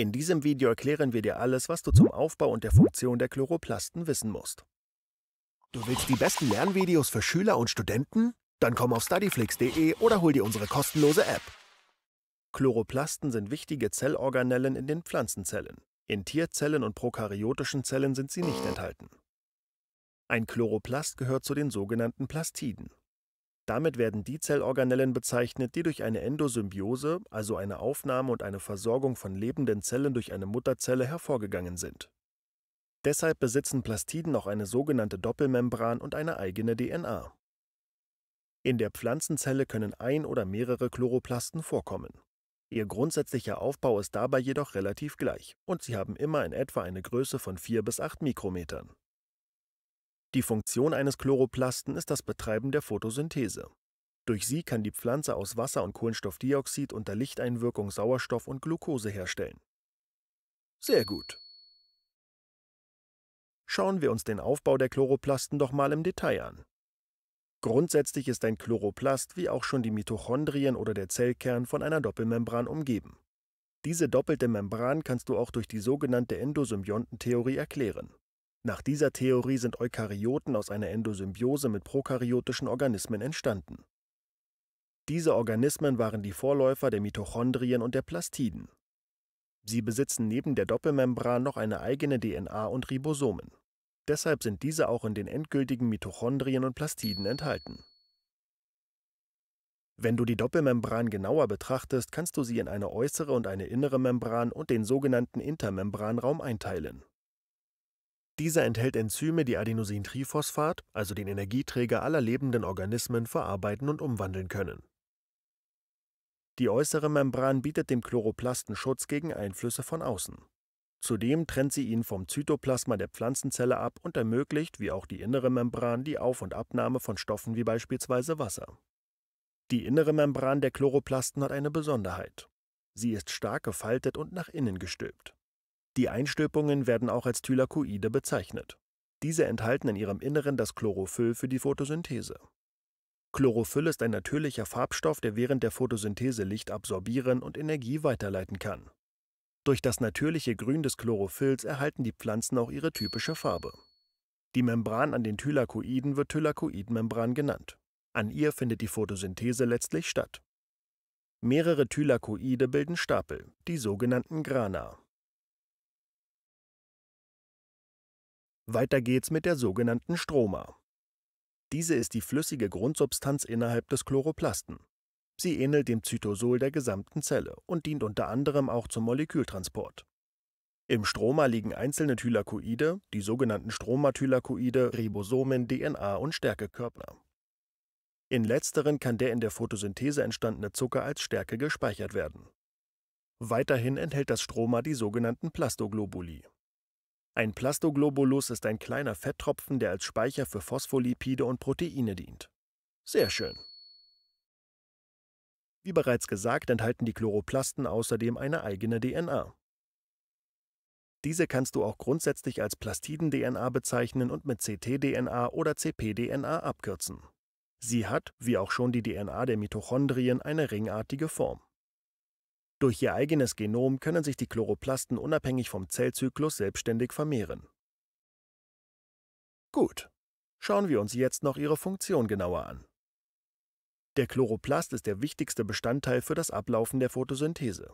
In diesem Video erklären wir dir alles, was du zum Aufbau und der Funktion der Chloroplasten wissen musst. Du willst die besten Lernvideos für Schüler und Studenten? Dann komm auf studyflix.de oder hol dir unsere kostenlose App. Chloroplasten sind wichtige Zellorganellen in den Pflanzenzellen. In Tierzellen und prokaryotischen Zellen sind sie nicht enthalten. Ein Chloroplast gehört zu den sogenannten Plastiden damit werden die Zellorganellen bezeichnet, die durch eine Endosymbiose, also eine Aufnahme und eine Versorgung von lebenden Zellen durch eine Mutterzelle, hervorgegangen sind. Deshalb besitzen Plastiden auch eine sogenannte Doppelmembran und eine eigene DNA. In der Pflanzenzelle können ein oder mehrere Chloroplasten vorkommen. Ihr grundsätzlicher Aufbau ist dabei jedoch relativ gleich und sie haben immer in etwa eine Größe von 4 bis 8 Mikrometern. Die Funktion eines Chloroplasten ist das Betreiben der Photosynthese. Durch sie kann die Pflanze aus Wasser und Kohlenstoffdioxid unter Lichteinwirkung Sauerstoff und Glucose herstellen. Sehr gut. Schauen wir uns den Aufbau der Chloroplasten doch mal im Detail an. Grundsätzlich ist ein Chloroplast wie auch schon die Mitochondrien oder der Zellkern von einer Doppelmembran umgeben. Diese doppelte Membran kannst du auch durch die sogenannte Endosymbiontentheorie erklären. Nach dieser Theorie sind Eukaryoten aus einer Endosymbiose mit prokaryotischen Organismen entstanden. Diese Organismen waren die Vorläufer der Mitochondrien und der Plastiden. Sie besitzen neben der Doppelmembran noch eine eigene DNA und Ribosomen. Deshalb sind diese auch in den endgültigen Mitochondrien und Plastiden enthalten. Wenn du die Doppelmembran genauer betrachtest, kannst du sie in eine äußere und eine innere Membran und den sogenannten Intermembranraum einteilen dieser enthält Enzyme, die Adenosintriphosphat, also den Energieträger aller lebenden Organismen, verarbeiten und umwandeln können. Die äußere Membran bietet dem Chloroplasten Schutz gegen Einflüsse von außen. Zudem trennt sie ihn vom Zytoplasma der Pflanzenzelle ab und ermöglicht, wie auch die innere Membran, die Auf- und Abnahme von Stoffen wie beispielsweise Wasser. Die innere Membran der Chloroplasten hat eine Besonderheit. Sie ist stark gefaltet und nach innen gestülpt. Die Einstülpungen werden auch als Thylakoide bezeichnet. Diese enthalten in ihrem Inneren das Chlorophyll für die Photosynthese. Chlorophyll ist ein natürlicher Farbstoff, der während der Photosynthese Licht absorbieren und Energie weiterleiten kann. Durch das natürliche Grün des Chlorophylls erhalten die Pflanzen auch ihre typische Farbe. Die Membran an den Thylakoiden wird Thylakoidmembran genannt. An ihr findet die Photosynthese letztlich statt. Mehrere Thylakoide bilden Stapel, die sogenannten Grana. Weiter geht's mit der sogenannten Stroma. Diese ist die flüssige Grundsubstanz innerhalb des Chloroplasten. Sie ähnelt dem Zytosol der gesamten Zelle und dient unter anderem auch zum Molekültransport. Im Stroma liegen einzelne Thylakoide, die sogenannten Stromathylakoide, Ribosomen, DNA und Stärkekörper. In letzteren kann der in der Photosynthese entstandene Zucker als Stärke gespeichert werden. Weiterhin enthält das Stroma die sogenannten Plastoglobuli, ein Plastoglobulus ist ein kleiner Fetttropfen, der als Speicher für Phospholipide und Proteine dient. Sehr schön. Wie bereits gesagt, enthalten die Chloroplasten außerdem eine eigene DNA. Diese kannst du auch grundsätzlich als Plastiden-DNA bezeichnen und mit CT-DNA oder CP-DNA abkürzen. Sie hat, wie auch schon die DNA der Mitochondrien, eine ringartige Form. Durch ihr eigenes Genom können sich die Chloroplasten unabhängig vom Zellzyklus selbstständig vermehren. Gut, schauen wir uns jetzt noch ihre Funktion genauer an. Der Chloroplast ist der wichtigste Bestandteil für das Ablaufen der Photosynthese.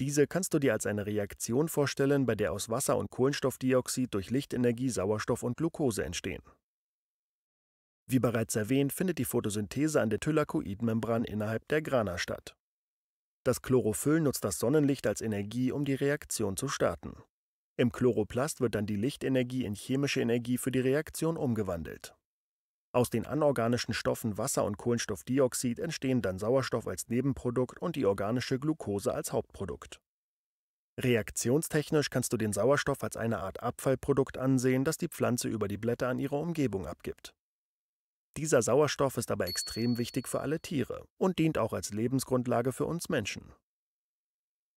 Diese kannst du dir als eine Reaktion vorstellen, bei der aus Wasser und Kohlenstoffdioxid durch Lichtenergie Sauerstoff und Glucose entstehen. Wie bereits erwähnt, findet die Photosynthese an der Thylakoidmembran innerhalb der Grana statt. Das Chlorophyll nutzt das Sonnenlicht als Energie, um die Reaktion zu starten. Im Chloroplast wird dann die Lichtenergie in chemische Energie für die Reaktion umgewandelt. Aus den anorganischen Stoffen Wasser und Kohlenstoffdioxid entstehen dann Sauerstoff als Nebenprodukt und die organische Glucose als Hauptprodukt. Reaktionstechnisch kannst du den Sauerstoff als eine Art Abfallprodukt ansehen, das die Pflanze über die Blätter an ihre Umgebung abgibt. Dieser Sauerstoff ist aber extrem wichtig für alle Tiere und dient auch als Lebensgrundlage für uns Menschen.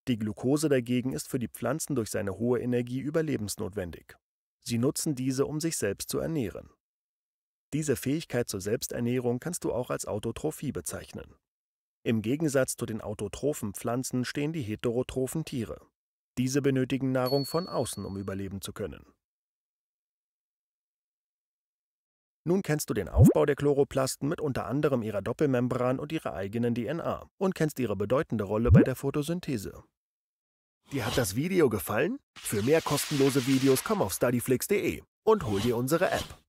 Die Glucose dagegen ist für die Pflanzen durch seine hohe Energie überlebensnotwendig. Sie nutzen diese, um sich selbst zu ernähren. Diese Fähigkeit zur Selbsternährung kannst du auch als Autotrophie bezeichnen. Im Gegensatz zu den autotrophen Pflanzen stehen die heterotrophen Tiere. Diese benötigen Nahrung von außen, um überleben zu können. Nun kennst du den Aufbau der Chloroplasten mit unter anderem ihrer Doppelmembran und ihrer eigenen DNA und kennst ihre bedeutende Rolle bei der Photosynthese. Dir hat das Video gefallen? Für mehr kostenlose Videos komm auf studyflix.de und hol dir unsere App.